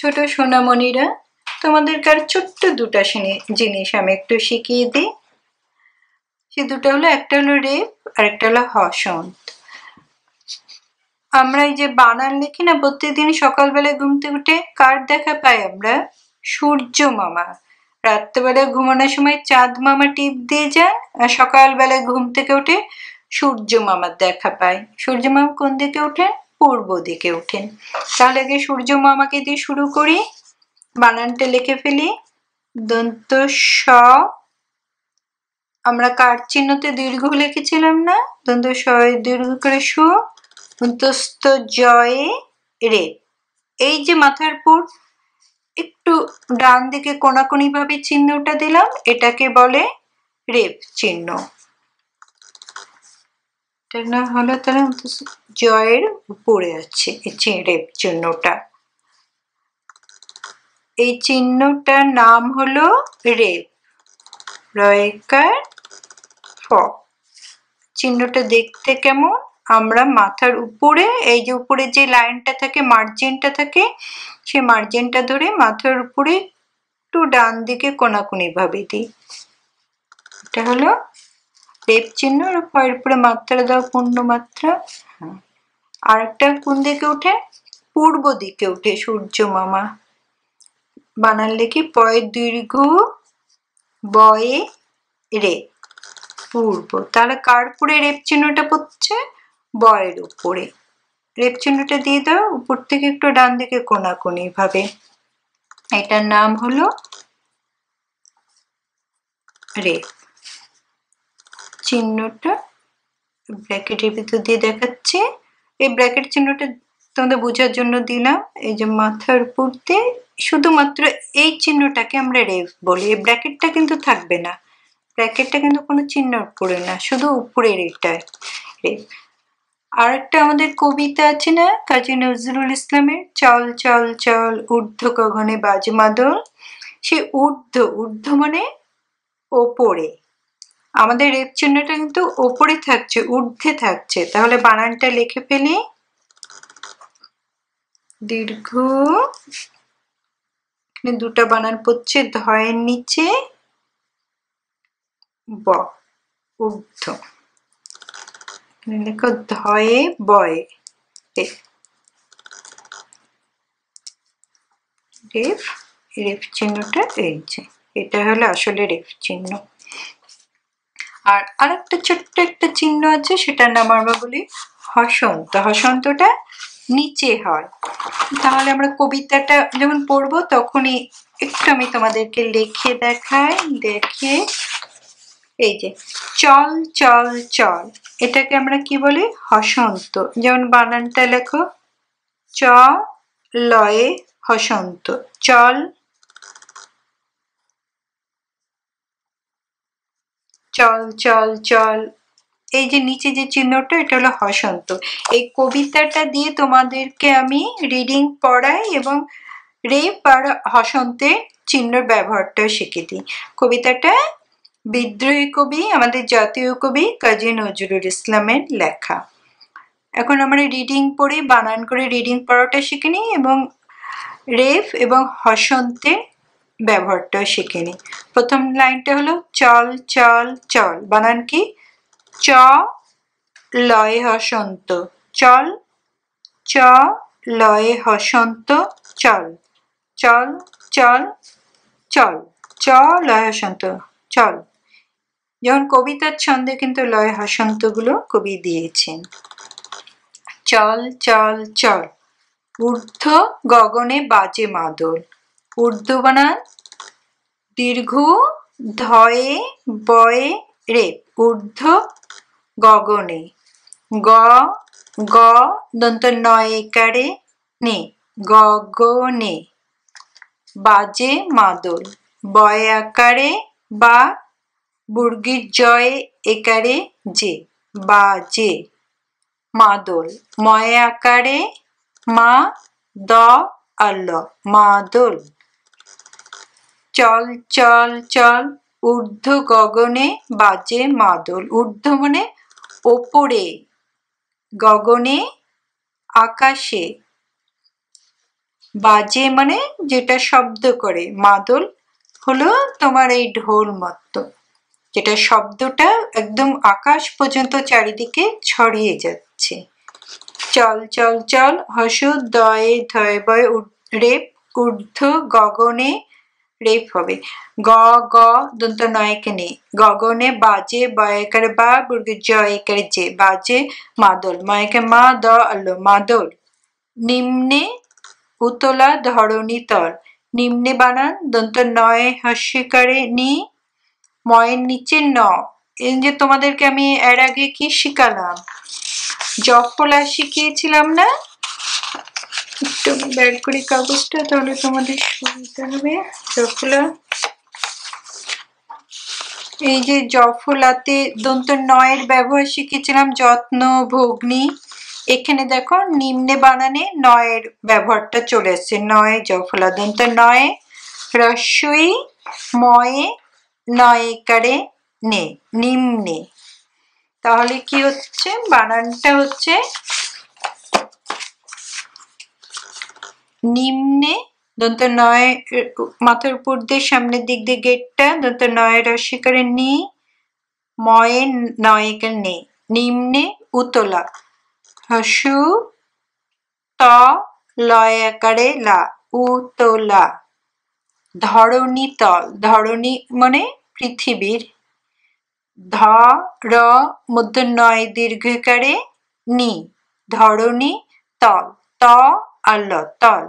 ছোট সোনামণিরা তোমাদের কার ছোট্ট দুটা জিনিস আমি একটু শিখিয়ে দিই সে দুটো হলো একটা হলো রেপ আর একটা হলো হসন্ত আমরা এই যে বানান লিখি না প্রত্যেকদিন সকালবেলা ঘুমতে উঠে কার দেখা পাই আমরা সূর্য মামা রাত্রেবেলা ঘুমানোর সময় চাঁদ মামা টিপ দিয়ে যান আর সকালবেলা ঘুম থেকে উঠে সূর্য মামার দেখা পাই সূর্য মামা কোন দিকে ওঠেন পূর্ব দিকে উঠেন তাহলে আগে সূর্য মামাকে দিয়ে শুরু করি বানানটা লিখে ফেলি দন্ত স আমরা কার চিহ্নতে দীর্ঘ লিখেছিলাম না দন্ত সয় দীর্ঘ করে সু দন্তস্ত জয়ে রে এই যে মাথার পুর একটু ডান দিকে কোনাকুনি ভাবে চিহ্নটা দিলাম এটাকে বলে রেপ চিহ্ন হলো তাহলে জয়ের পড়ে যাচ্ছে এই রেপ চিহ্নটা এই চিহ্নটার নাম হলো রেপ রয়কার ফ চিহ্নটা দেখতে কেমন আমরা মাথার উপরে এই যে উপরে যে লাইনটা থাকে মার্জিনটা থাকে সেই মার্জিনটা ধরে মাথার উপরে একটু ডান দিকে কোনাকুনি ভাবে দিই এটা হলো রেপ চিহ্ন আর পরে মাত্রা দাও পূর্ণ মাত্রা হ্যাঁ আর একটা কোন দিকে উঠে পূর্ব দিকে উঠে সূর্য মামা বানান কি পয় দীর্ঘ বয়ে রে পূর্ব তাহলে কার্পুরে রেপ চিহ্নটা পড়ছে বয়ের উপরে রেপ চিহ্নটা দিয়ে দাও উপর থেকে একটু ডান দিকে কোনি ভাবে এটার নাম হলো রেপ চিহ্নটা ব্র্যাকেটের ভিতর দিয়ে দেখাচ্ছে এই ব্র্যাকেট চিহ্নটা তোমাদের বোঝার জন্য দিলাম এই যে মাথার পূর্তে শুধুমাত্র এই চিহ্নটাকে আমরা রেফ বলি এই ব্র্যাকেটটা কিন্তু থাকবে না ব্র্যাকেটটা কিন্তু কোনো চিহ্ন পড়ে না শুধু উপরের এটায় রেফ আর একটা আমাদের কবিতা আছে না কাজী নজরুল ইসলামের চল চল চল ঊর্ধ্ব গগনে বাজমাদল সে ঊর্ধ্ব ঊর্ধ্ব মানে ওপরে আমাদের রেপ চিহ্নটা কিন্তু ওপরে থাকছে ঊর্ধ্বে থাকছে তাহলে বানানটা লিখে ফেলি দীর্ঘ এখানে দুটা বানান পড়ছে ধয়ের নিচে ব ঊর্ধ্ব লেখো ধয়ে বয়ে রেফ রেফ চিহ্নটা এই যে এটা হলো আসলে রেফ চিহ্ন আর আরেকটা ছোট্ট একটা চিহ্ন আছে সেটার নাম আমরা বলি হসন্ত হসন্তটা নিচে হয় তাহলে আমরা কবিতাটা যখন পড়ব তখনই একটু আমি তোমাদেরকে লিখে দেখাই দেখে এই যে চল চল চল এটাকে আমরা কি বলি হসন্ত যেমন বানানটা লেখো চ লয়ে হসন্ত চল চল চল চল এই যে নিচে যে চিহ্নটা এটা হলো হসন্ত এই কবিতাটা দিয়ে তোমাদেরকে আমি রিডিং পড়াই এবং রেপ আর হসন্তের চিহ্নর ব্যবহারটা শিখে দিই কবিতাটা বিদ্রোহী কবি আমাদের জাতীয় কবি কাজী নজরুল ইসলামের লেখা এখন আমরা রিডিং পড়ে বানান করে রিডিং পড়াটা শিখে নিই এবং রেফ এবং হসন্তের ব্যবহারটা শিখে নিই প্রথম লাইনটা হলো চল চল চল বানান কি চ লয়ে হসন্ত চল চ লয়ে হসন্ত চল চল চল চল চ লয় হসন্ত চল যেমন কবিতার ছন্দে কিন্তু লয় গুলো কবি দিয়েছেন চল চল চল ঊর্ধ্ব গগনে বাজে মাদল উর্দু বানান দীর্ঘ ধয়ে বয়ে রে ঊর্ধ্ব গগনে গ গ দন্ত নয় কারে নে গগনে বাজে মাদল বয় আকারে বা বুর্গির জয় একারে যে বাজে মাদল ময় আকারে মা দ আল্ল মাদল চল চল চল ঊর্ধ্ব গগনে বাজে মাদল ঊর্ধ্ব মানে ওপরে গগনে আকাশে বাজে মানে যেটা শব্দ করে মাদল হলো তোমার এই ঢোল মত যেটা শব্দটা একদম আকাশ পর্যন্ত চারিদিকে ছড়িয়ে যাচ্ছে চল চল চল হস দয়ে ধয় বয় রেপ ঊর্ধ্ব গগনে রেপ হবে গ গ দন্ত নয়কে নে গগনে বাজে বয়কারে বা গুর্গে জয়কারে যে বাজে মাদল ময়কে মা দ আলো মাদল নিম্নে উতলা ধরণী তল নিম্নে বানান দন্ত নয় হস্যকারে নি ময়ের নিচে ন এই যে তোমাদেরকে আমি এর আগে কি শিখালাম জফলা শিখিয়েছিলাম না একটু আমি বের করি কাগজটা তাহলে তোমাদের শুনতে হবে জফলা এই যে জফলাতে দন্ত নয়ের ব্যবহার শিখেছিলাম যত্ন ভগ্নি এখানে দেখো নিম্নে বানানে নয়ের ব্যবহারটা চলে এসছে নয় জফলা দন্ত নয় রস্যই ময়ে নয়কারে নে নিম্নে তাহলে কি হচ্ছে বানানটা হচ্ছে নিম্নে দন্ত নয় মাথার উপর দিয়ে সামনের দিক দিয়ে গেটটা দন্ত নয় রসিকারে নি ময়ে নয়কে নে নিম্নে উতলা হসু ত লয় আকারে লা উতলা ধরণী তল ধরণী মানে পৃথিবীর ধ র মধ্য নয় দীর্ঘকারে নি ধরণী তল ত আল্লাহ তল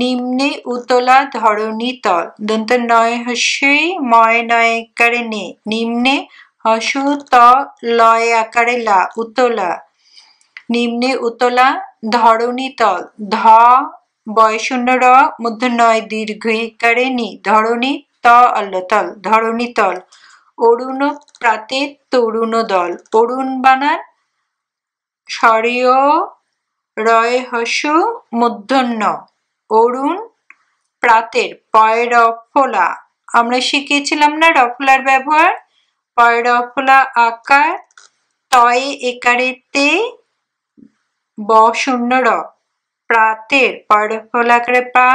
নিম্নে উতলা ধরণী তল দন্ত নয় হস্যই ময় নয় কারে নে নিম্নে হসু ত লয় আকারে লা উতলা নিম্নে উতলা ধরণী তল ধ বয় র মধ্য নয় দীর্ঘ কারে নি ধরণী ত আল্লতল ধরণী তল অরুণ প্রাতে তরুণ দল অরুণ বানান স্বরীয় রয় হস মূর্ধন্য অরুণ প্রাতের পয় রফলা আমরা শিখিয়েছিলাম না রফলার ব্যবহার পয় রফলা আকার তয় তে ব শূন্য র প্রাতের পরফলাকারে পা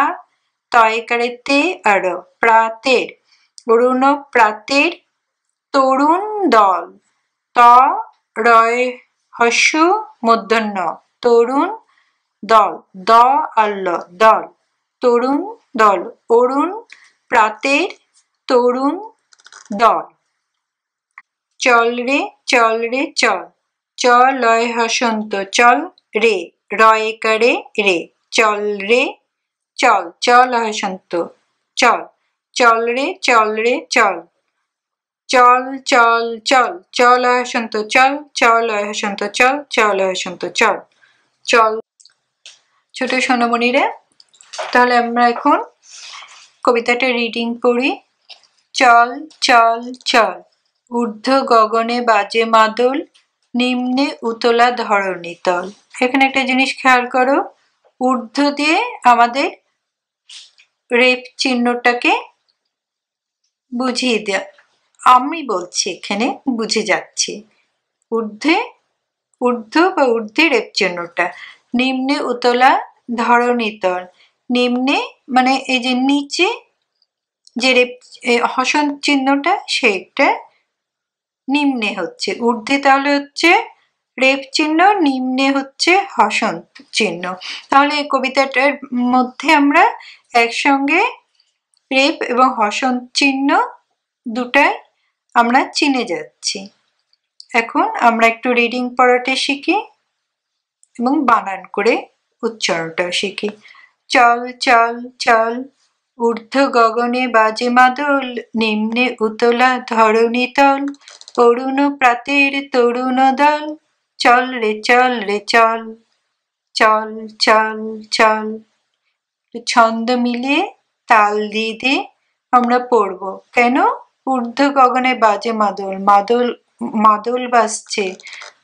একারে তে আর প্রাতের অরুণ প্রাতের তরুণ দল ত রয় হস মূর্ধন্য তরুণ দল দ আল্ল দল তরুণ দল অরুণ প্রাতের তরুণ দল চল রে চল রে চল চ লয় হসন্ত চল রে রয়ে কারে রে চল রে চল চল হসন্ত চল চল রে চল রে চল চল চল চল চল হসন্ত চল চল হসন্ত চল চল হসন্ত চল চল ছোট রে তাহলে আমরা এখন কবিতাটা রিডিং পড়ি চল চল চল ঊর্ধ্ব গগনে বাজে মাদল নিম্নে উতলা ধরণী তল এখানে একটা জিনিস খেয়াল করো ঊর্ধ্ব দিয়ে আমাদের রেপ চিহ্নটাকে বুঝিয়ে দেওয়া আমি বলছি এখানে বুঝে যাচ্ছি ঊর্ধ্বে ঊর্ধ্ব বা ঊর্ধ্বে চিহ্নটা নিম্নে উতলা ধরণীতল নিম্নে মানে এই যে নিচে যে রেপ হসন চিহ্নটা সেইটা নিম্নে হচ্ছে ঊর্ধ্বে তাহলে হচ্ছে রেপ চিহ্ন নিম্নে হচ্ছে হসন চিহ্ন তাহলে এই কবিতাটার মধ্যে আমরা একসঙ্গে রেপ এবং হসন চিহ্ন দুটাই আমরা চিনে যাচ্ছি এখন আমরা একটু রিডিং পড়াটা শিখি এবং বানান করে উচ্চারণটা শিখি চল চল চল ঊর্ধ্ব গগনে বাজে মাদল নিম্নে উতলা ধরণী তল অরুণ প্রাতের তরুণ দল চল রে চল রে চল চল চল চল ছন্দ মিলিয়ে তাল দিয়ে দিয়ে আমরা পড়ব কেন ঊর্ধ্ব গগনে বাজে মাদল মাদল মাদল বাজছে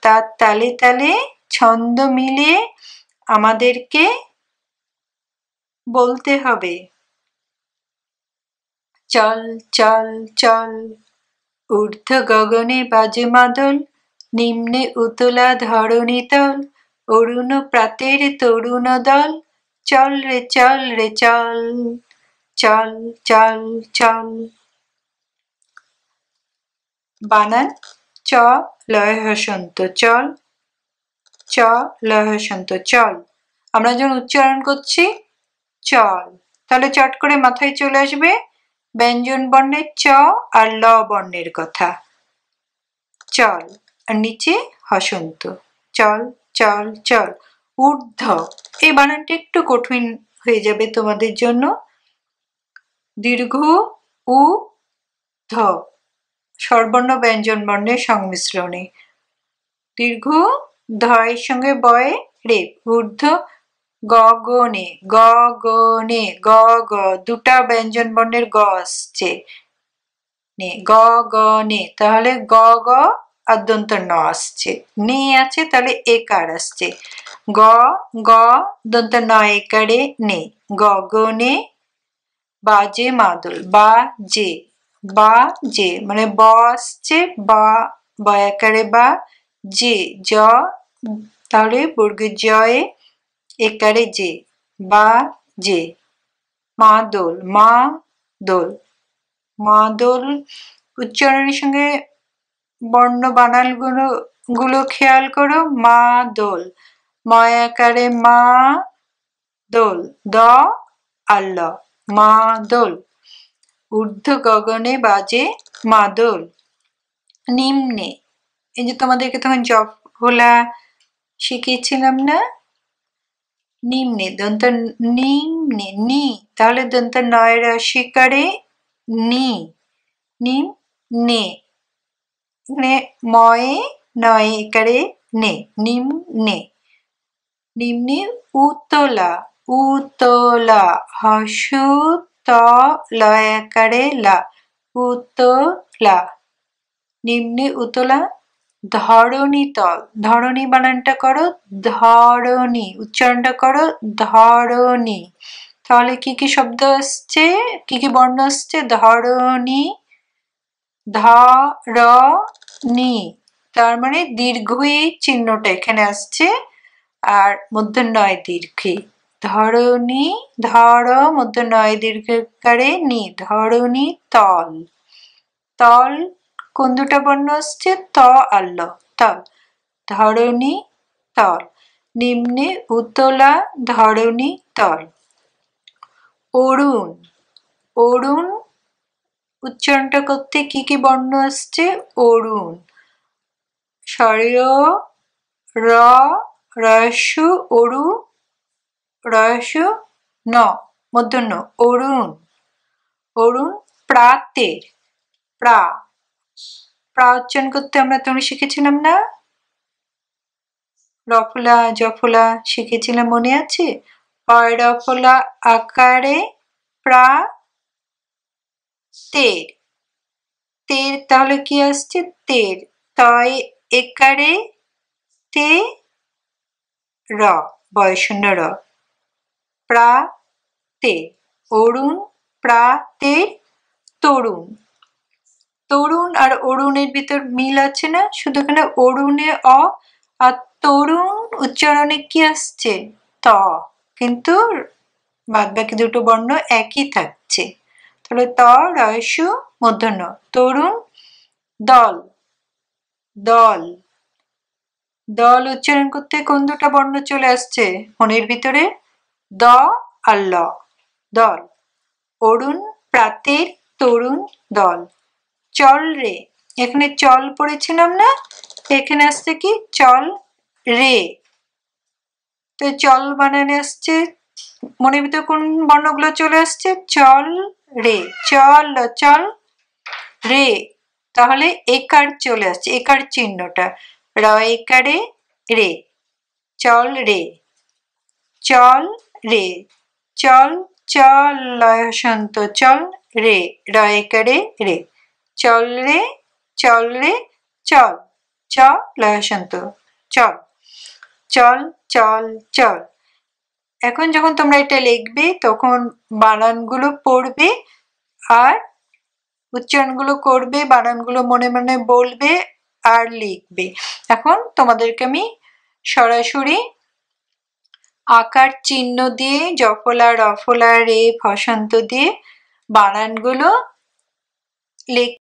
তার তালে তালে ছন্দ মিলিয়ে আমাদেরকে বলতে হবে চল চল চল ঊর্ধ্ব গগনে বাজে মাদল নিম্নে উতলা ধরণী তল অরুণ প্রাতের তরুণ দল চল রে চল রে চল চল চল চল বানান চ লয় হসন্ত চল চ লয় হসন্ত চল আমরা যখন উচ্চারণ করছি চল তাহলে চট করে মাথায় চলে আসবে ব্যঞ্জন বর্ণের চ আর ল বর্ণের কথা চল আর নিচে হসন্ত চল চল চল ঊর্ধ্ব এই বানানটা একটু কঠিন হয়ে যাবে তোমাদের জন্য দীর্ঘ উ ধ সর্বর্ণ ব্যঞ্জন বর্ণের সংমিশ্রণে দীর্ঘ ধয়ের সঙ্গে বয়ে রে ঊর্ধ্ব গগনে গগনে গ গ দুটা ব্যঞ্জন বর্ণের গ আসছে নে গ গ নে তাহলে গ গ আদ্যন্ত ন আসছে নে আছে তাহলে একার আসছে গ গ দন্ত ন একারে নে গগনে বাজে মাদল বা যে বা যে মানে ব আসছে বা বয়াকারে বা যে জ তাহলে বর্গ জয়ে একারে যে বা যে মা দোল মা দোল মা দোল উচ্চারণের সঙ্গে বর্ণ বানানগুলো গুলো খেয়াল করো মা দোল মায়াকারে মা দোল দ আল্ল মা দোল ঊর্ধ্ব গগনে বাজে মাদল নিম্নে এই যে তোমাদেরকে তখন জব হোলা শিখিয়েছিলাম না নিম্নে দন্ত নিম্নে নি তাহলে দন্ত নয়ের শিকারে নি নিম নে নে ময়ে নয় একারে নে নিম নে নিম্নে উতলা উতলা হসুত ত ল একারে লা উতলা নিম্নে উতলা ধরণী তল ধরণী বানানটা করো ধরণী উচ্চারণটা করো ধরণী তাহলে কি কি শব্দ আসছে কি কি বর্ণ আসছে ধরণী ধরণী তার মানে দীর্ঘই চিহ্নটা এখানে আসছে আর মধ্য নয় দীর্ঘী ধরণী ধর মধ্য নয় দীর্ঘকারে নি ধরণী তল তল কোন দুটা বর্ণ আসছে ত আল্ল তল ধরণী তল নিম্নে উতলা ধরণী তল অরুণ অরুণ উচ্চারণটা করতে কি কি বর্ণ আসছে অরুণ স্বরীয় র রসু অরু রয়স ন মধ্যন্য অরুণ অরুণ প্রাতের প্রা প্রা উচ্চারণ করতে আমরা তরুণ শিখেছিলাম না রফলা জফলা শিখেছিলাম মনে আছে অরফলা আকারে প্রা তের তের তাহলে কি আসছে তের তয় একারে তে র বয়সন্ন র প্রাতে অরুণ প্রাতে তরুণ তরুণ আর অরুণের ভিতর মিল আছে না শুধু এখানে অরুণে অ আর তরুণ উচ্চারণে কি আসছে ত কিন্তু বাদ বাকি দুটো বর্ণ একই থাকছে তাহলে ত রয়সু মধ্যন্য তরুণ দল দল দল উচ্চারণ করতে কোন দুটা বর্ণ চলে আসছে মনের ভিতরে দ আর ল দল অরুণ প্রাতের তরুণ দল চল রে এখানে চল পড়েছিলাম না এখানে আসছে কি চল রে তো চল বানানে আসছে মনে ভিতরে কোন বর্ণগুলো চলে আসছে চল রে চল চল রে তাহলে একার চলে আসছে একার চিহ্নটা র একারে রে চল রে চল রে চল চল লয়সন্ত চল রে রয়েকারে রে চল রে চল রে চল চ লয়সন্ত চল চল চল চল এখন যখন তোমরা এটা লিখবে তখন বানানগুলো পড়বে আর উচ্চারণগুলো করবে বানানগুলো মনে মনে বলবে আর লিখবে এখন তোমাদেরকে আমি সরাসরি আকার চিহ্ন দিয়ে জফলা রফলা রে ফসন্ত দিয়ে বানানগুলো লেখ